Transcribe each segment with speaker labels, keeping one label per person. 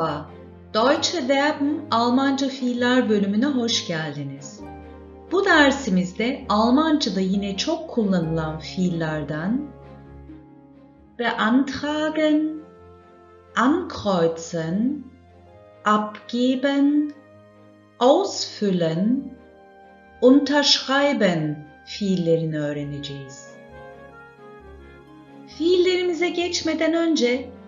Speaker 1: Merhaba, Deutsche Verben Almanca Fiiller bölümüne hoş geldiniz. Bu dersimizde Almanca'da yine çok kullanılan fiillerden beantragen, ankreuzen, abgeben, ausfüllen, unterschreiben fiillerini öğreneceğiz. Fiillerimize geçmeden önce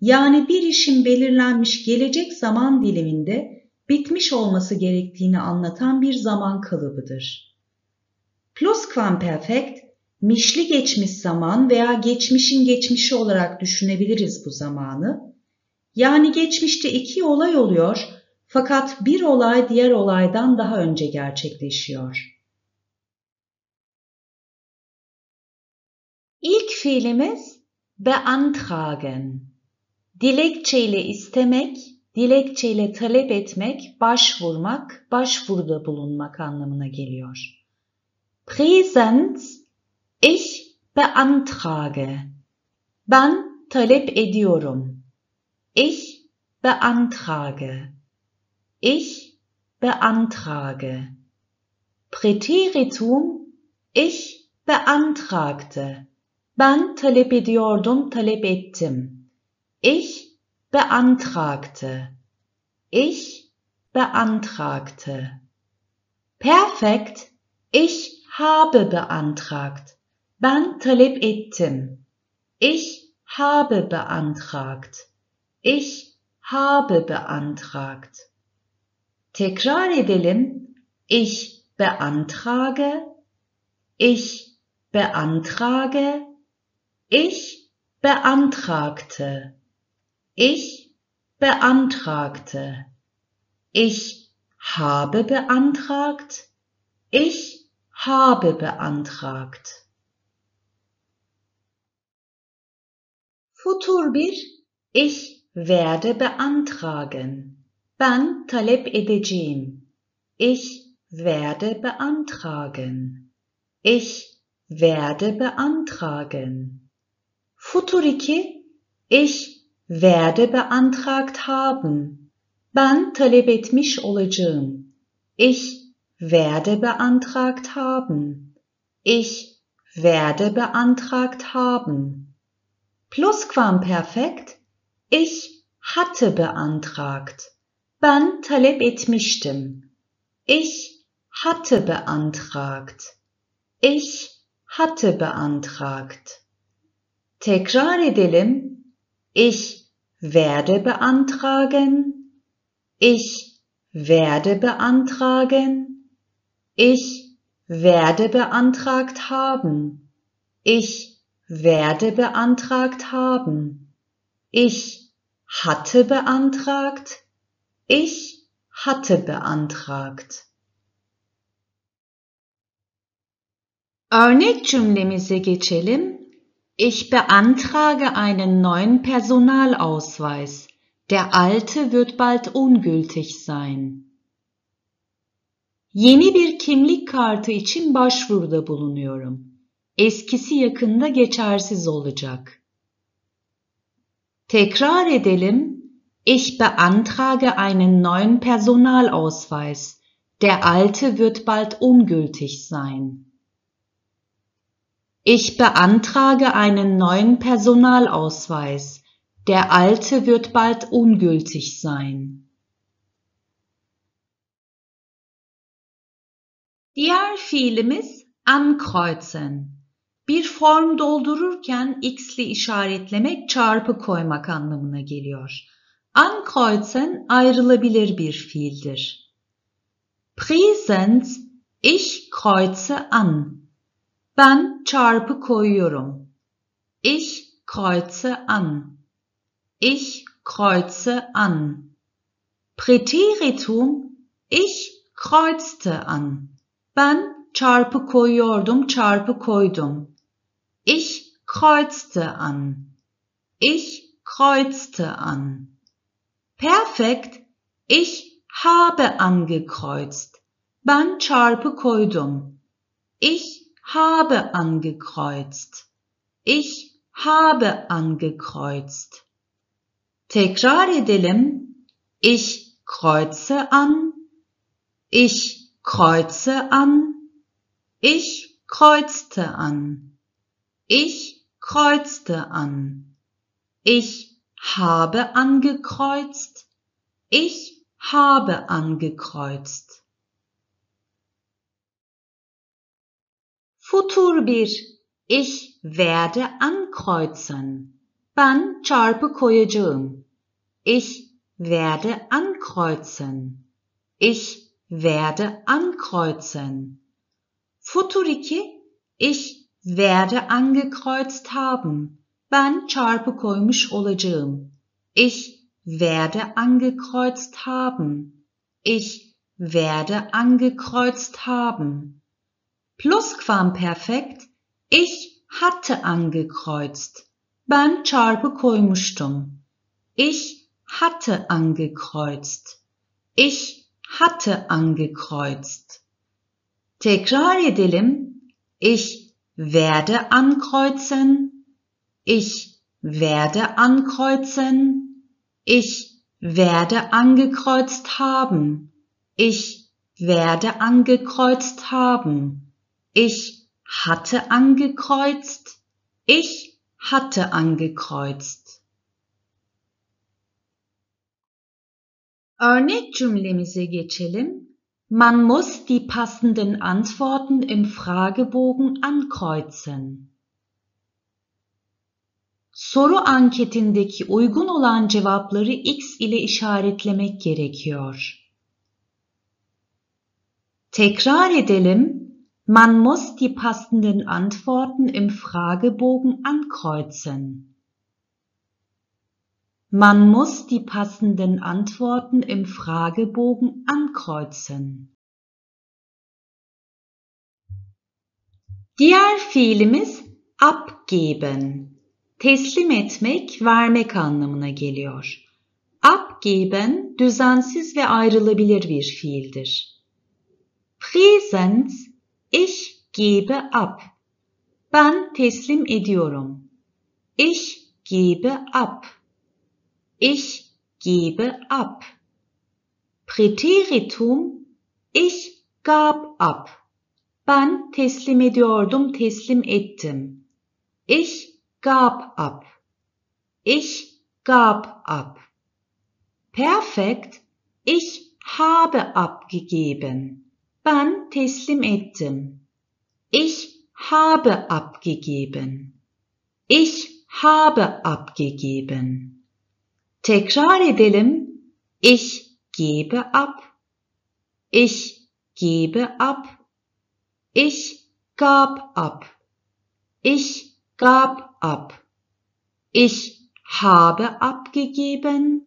Speaker 1: yani bir işin belirlenmiş gelecek zaman diliminde bitmiş olması gerektiğini anlatan bir zaman kalıbıdır. Plusquamperfect, mişli geçmiş zaman veya geçmişin geçmişi olarak düşünebiliriz bu zamanı. Yani geçmişte iki olay oluyor fakat bir olay diğer olaydan daha önce gerçekleşiyor. İlk fiilimiz beantragen. Dilekçeyle istemek, dilekçeyle talep etmek, başvurmak, başvuruda bulunmak anlamına geliyor. Present: ich beantrage. Ben talep ediyorum. Ich beantrage. Ich beantrage. Präteritum ich beantragte. Ben talep ediyordum, talep ettim. Ich beantragte. Ich beantragte. Perfekt. Ich habe beantragt. Ben talep ettim. Ich habe beantragt. Ich habe beantragt. Tekrar edelim. Ich beantrage. Ich beantrage. Ich beantragte. Ich beantragte. Ich habe beantragt. Ich habe beantragt. Futur 1 Ich werde beantragen. Ben talep edeceğim. Ich werde beantragen. Ich werde beantragen. Futur 2 Ich werde beantragt haben. Ben talep etmiş olacağım. Ich werde beantragt haben. Ich werde beantragt haben. Plusquamperfekt. Ich hatte beantragt. Ben talep etmiştim. Ich hatte beantragt. Ich hatte beantragt. Tekrar edelim. Ich werde beantragen. Ich werde beantragen. Ich werde beantragt haben. Ich werde beantragt haben. Ich hatte beantragt. Ich hatte beantragt. Örnek cümlemize geçelim ich beantrage einen neuen Personalausweis. Der alte wird bald ungültig sein. Yeni bir kimlik kartı için başvuruda bulunuyorum. Eskisi yakında geçersiz olacak. Tekrar edelim. Ich beantrage einen neuen Personalausweis. Der alte wird bald ungültig sein. Ich beantrage einen neuen Personalausweis. Der alte wird bald ungültig sein. Diğer fiilimiz ankreuzen. Bir form doldururken x'li işaretlemek çarpı koymak anlamına geliyor. Ankreuzen ayrılabilir bir fiildir. Präsens, ich kreuze an Ben çarpı koyuyorum. Ich kreuze an. Ich kreuze an. Präteritum ich kreuzte an. Ben çarpı koyuyordum, çarpı koydum. Ich kreuzte an. Ich kreuzte an. Perfekt. Ich habe angekreuzt. Ben çarpı koydum. Ich habe angekreuzt. Ich habe angekreuzt. Tekrar edelim. Ich kreuze an. Ich kreuze an. Ich kreuzte an. Ich kreuzte an. Ich habe angekreuzt. Ich habe angekreuzt. Futur bir. Ich werde ankreuzen. Ben çarpı koyacağım. Ich werde ankreuzen. Ich werde ankreuzen. Futur 2. Ich werde angekreuzt haben. Ben çarpı koymuş olacağım. Ich werde angekreuzt haben. Ich werde angekreuzt haben. Plusquamperfekt ich hatte angekreuzt. Ben çarpı koymuştum. Ich hatte angekreuzt. Ich hatte angekreuzt. Tekrar edelim. Ich werde ankreuzen. Ich werde ankreuzen. Ich werde angekreuzt haben. Ich werde angekreuzt haben. Ich hatte angekreuzt. Ich hatte angekreuzt. Örnek cümlemize geçelim. Man muss die passenden Antworten im Fragebogen ankreuzen. Soru anketindeki uygun olan cevapları X ile işaretlemek gerekiyor. Tekrar edelim man muss die passenden Antworten im Fragebogen ankreuzen. Man muss die passenden Antworten im Fragebogen ankreuzen. Diğer fiilimiz up Teslim etmek, vermek anlamına geliyor. Up düzensiz ve ayrılabilir bir fiildir. Präsens ich gebe ab. Ben teslim ediyorum. Ich gebe ab. Ich gebe ab. Präteritum ich gab ab. Ben teslim ediyordum, teslim ettim. Ich gab ab. Ich gab ab. Perfekt, ich habe abgegeben ben teslim ettim. Ich habe abgegeben. Ich habe abgegeben. Tekrar edelim. Ich gebe ab. Ich gebe ab. Ich gab ab. Ich gab ab. Ich habe abgegeben.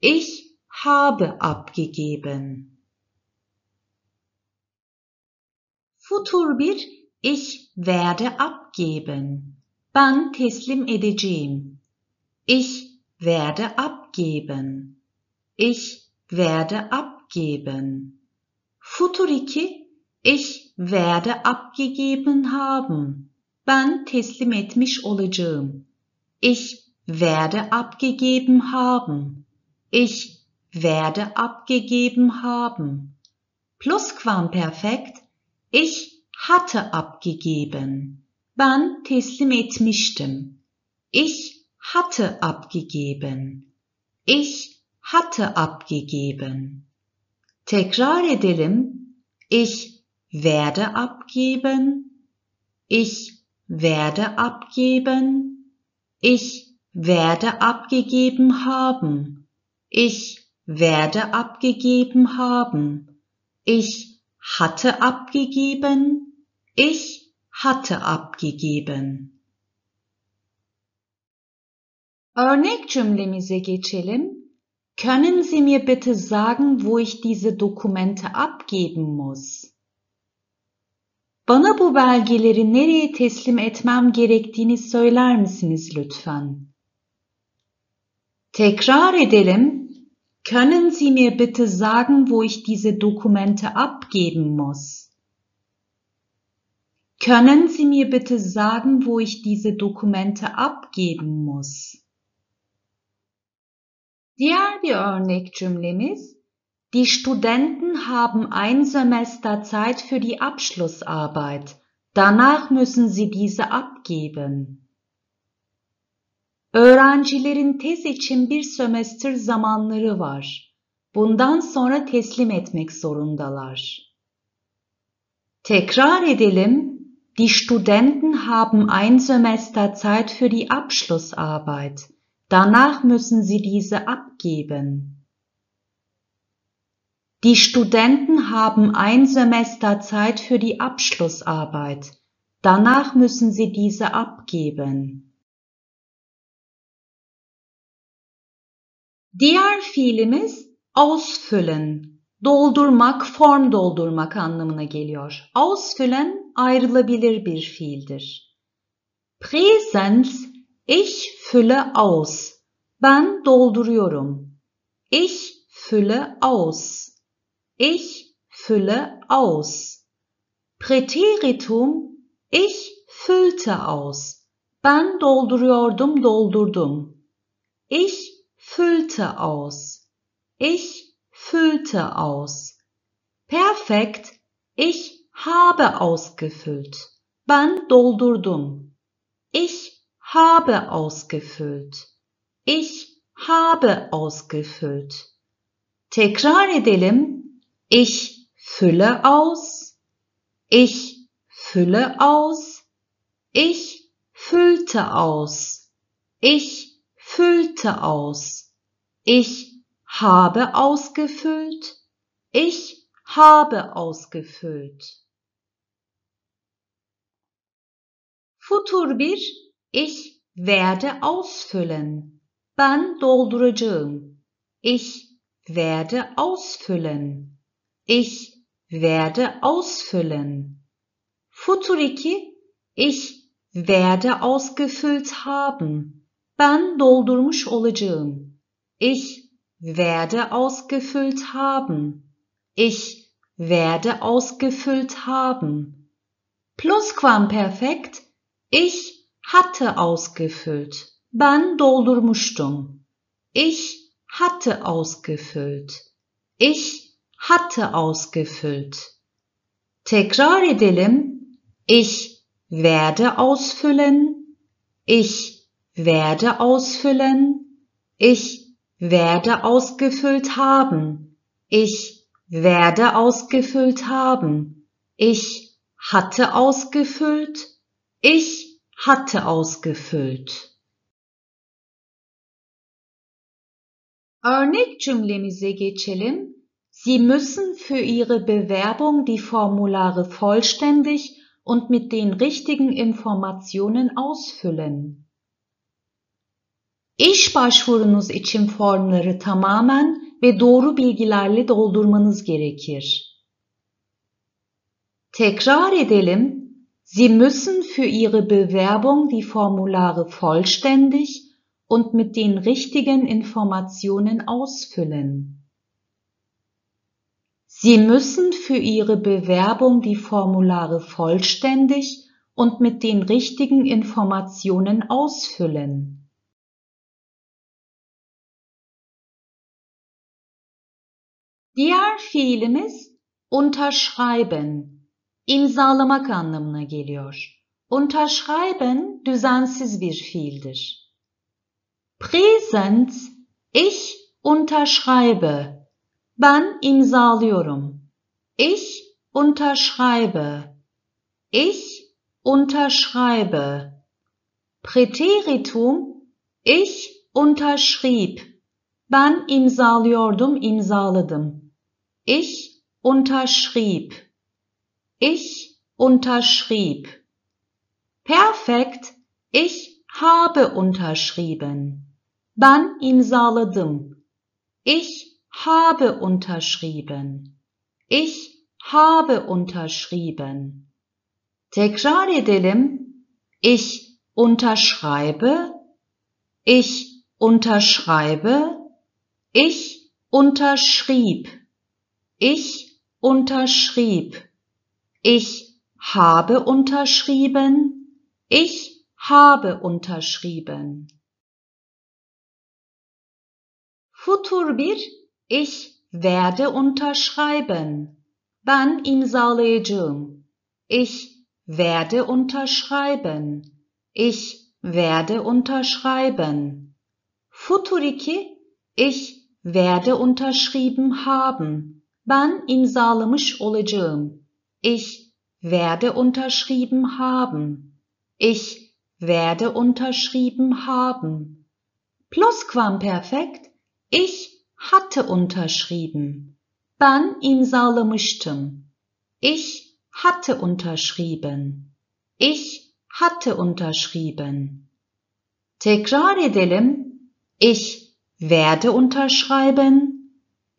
Speaker 1: Ich habe abgegeben. Futur bir ich werde abgeben. Ben teslim edeceğim. Ich werde abgeben. Ich werde abgeben. Futur 2 Ich werde abgegeben haben. Ben teslim etmiş olacağım. Ich werde abgegeben haben. Ich werde abgegeben haben. Plusquamperfekt Ich hatte abgegeben. Ben teslim etmiştim. Ich hatte abgegeben. Ich hatte abgegeben. Tekrar edelim. Ich werde abgeben. Ich werde abgeben. Ich werde abgegeben haben. Ich werde abgegeben haben. Ich hatte abgegeben, ich hatte abgegeben. Örnek cümlemize geçelim. Können Sie mir bitte sagen, wo ich diese Dokumente abgeben muss? Bana bu belgeleri nereye teslim etmem gerektiğini söyler misiniz lütfen? Tekrar edelim. Können Sie mir bitte sagen, wo ich diese Dokumente abgeben muss? Können Sie mir bitte sagen, wo ich diese Dokumente abgeben muss? Die Studenten haben ein Semester Zeit für die Abschlussarbeit. Danach müssen sie diese abgeben. Öğrencilerin tez için bir sömestr zamanları var. Bundan sonra teslim etmek zorundalar. Tekrar edelim. Die Studenten haben ein Semester Zeit für die Abschlussarbeit. Danach müssen sie diese abgeben. Die Studenten haben ein Semester Zeit für die Abschlussarbeit. Danach müssen sie diese abgeben. Diğer fiilimiz ausfüllen, doldurmak, form doldurmak anlamına geliyor. Ausfüllen ayrılabilir bir fiildir. Präsens, ich fülle aus. Ben dolduruyorum. Ich fülle aus. Ich fülle aus. Präteritum, ich füllte aus. Ben dolduruyordum, doldurdum. Ich füllte aus. Ich füllte aus. Perfekt. Ich habe ausgefüllt. Ben doldurdum. Ich habe ausgefüllt. Ich habe ausgefüllt. Tekrar edelim. Ich fülle aus. Ich fülle aus. Ich füllte aus. Ich füllte aus. Ich habe ausgefüllt. Ich habe ausgefüllt. Futur bir. Ich werde ausfüllen. Ben dolduracağım. Ich werde ausfüllen. Ich werde ausfüllen. Futur 2 Ich werde ausgefüllt haben. Ben doldurmuş olacağım. Ich werde ausgefüllt haben. Ich werde ausgefüllt haben. Plusquamperfekt. Ich hatte ausgefüllt. Ben doldurmuştum. Ich hatte ausgefüllt. Ich hatte ausgefüllt. Tekrar edelim. Ich werde ausfüllen. Ich werde ausfüllen. Ich werde ausgefüllt haben. Ich werde ausgefüllt haben. Ich hatte ausgefüllt. Ich hatte ausgefüllt. Örnek cümlemize geçelim. Sie müssen für Ihre Bewerbung die Formulare vollständig und mit den richtigen Informationen ausfüllen. İş başvurunuz için formları tamamen ve doğru bilgilerle doldurmanız gerekir. Tekrar edelim. Sie müssen für Ihre Bewerbung die Formulare vollständig und mit den richtigen Informationen ausfüllen. Sie müssen für Ihre Bewerbung die Formulare vollständig und mit den richtigen Informationen ausfüllen. Diğer fiilimiz unterschreiben, imzalamak anlamına geliyor. Unterschreiben düzensiz bir fiildir. Präsent, ich unterschreibe, ben imzalıyorum. Ich unterschreibe, ich unterschreibe. Präteritum, ich unterschrieb, ben imzalıyordum, imzaladım. Ich unterschrieb. Ich unterschrieb. Perfekt. Ich habe unterschrieben. Ben imzaladım. Ich habe unterschrieben. Ich habe unterschrieben. Tekrar edelim. Ich unterschreibe. Ich unterschreibe. Ich unterschrieb. Ich unterschrieb. Ich habe unterschrieben. Ich habe unterschrieben. Futur bir ich werde unterschreiben. Ben imzalayacağım. Ich werde unterschreiben. Ich werde unterschreiben. Futur 2 ich werde unterschrieben haben. Ben imzalamış olacağım. Ich werde unterschrieben haben. Ich werde unterschrieben haben. Plusquamperfekt. Ich hatte unterschrieben. Ben imzalamıştım. Ich hatte unterschrieben. Ich hatte unterschrieben. Tekrar edelim. Ich werde unterschreiben.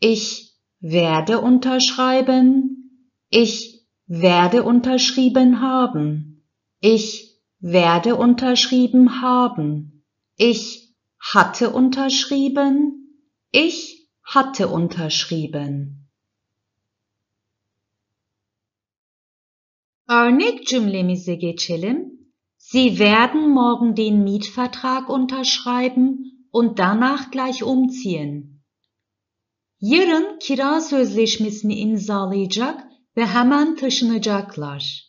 Speaker 1: Ich werde unterschreiben, ich werde unterschrieben haben, ich werde unterschrieben haben, ich hatte unterschrieben, ich hatte unterschrieben. Örnek cümlemize geçelim. Sie werden morgen den Mietvertrag unterschreiben und danach gleich umziehen. Yarın kira sözleşmesini imzalayacak ve hemen taşınacaklar.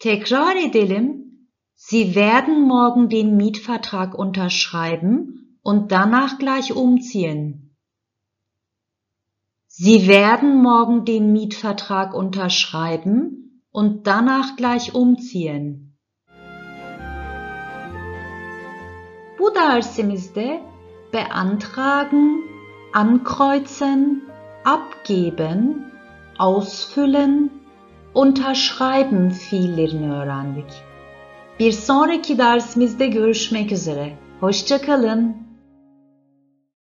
Speaker 1: Tekrar edelim. Sie werden morgen den Mietvertrag unterschreiben und danach gleich umziehen. Sie werden morgen den Mietvertrag unterschreiben und danach gleich umziehen. Bu dersimizde beantragen ankreuzen, abgeben, ausfüllen, unterschreiben fiillerini öğrendik. Bir sonraki dersimizde görüşmek üzere. Hoşçakalın.